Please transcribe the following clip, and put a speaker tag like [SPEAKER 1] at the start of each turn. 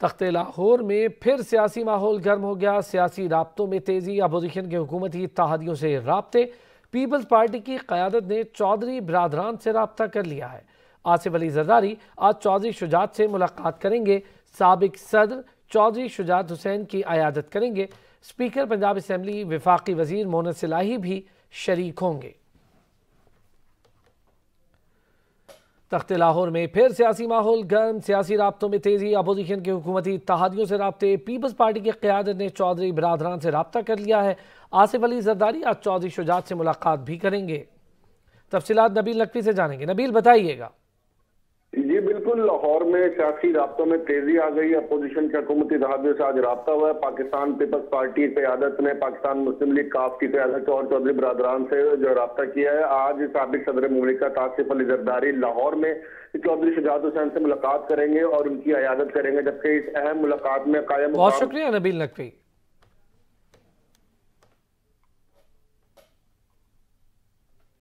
[SPEAKER 1] तख्त लाहौर में फिर सियासी माहौल गर्म हो गया सियासी रबतों में तेज़ी अपोजिशन के हुकूमती इतहादियों से रबते पीपल्स पार्टी की क्यादत ने चौधरी बरदरान से रबता कर लिया है आसिफ अली जरदारी आज चौधरी शुजात से मुलाकात करेंगे सबक सदर चौधरी शुजात हुसैन की अयादत करेंगे स्पीकर पंजाब असम्बली वफाकी वजीर मोहन सिलाही भी शरीक होंगे तख्त लाहौर में फिर सियासी माहौल गर्म सियासी रबतों में तेज़ी अपोजिशन के हुकूमती तहादियों से रबते पीपल्स पार्टी की क्यादत ने चौधरी बरदरान से रबता कर लिया है आसिफ अली जरदारी आज चौधरी शुजात से मुलाकात भी करेंगे तफसीत नबील नकवी से जानेंगे नबील बताइएगा
[SPEAKER 2] बिल्कुल लाहौर में सियासी रबतों में तेजी आ गई अपोजिशन के हकूमती जहाजों से आज रबता हुआ है पाकिस्तान पीपल्स पार्टी क्यादत ने पाकिस्तान मुस्लिम लीग काफ की क्यादत और चौधरी बरदरान से जो रबता किया है आज सबक सदर ममलिकत आसिफ अली जरदारी लाहौर में चौधरी शिजात हुसैन से मुलाकात करेंगे और उनकी अयादत करेंगे जबकि इस अहम मुलाकात में कायम बहुत
[SPEAKER 3] शुक्रिया नबील नकवी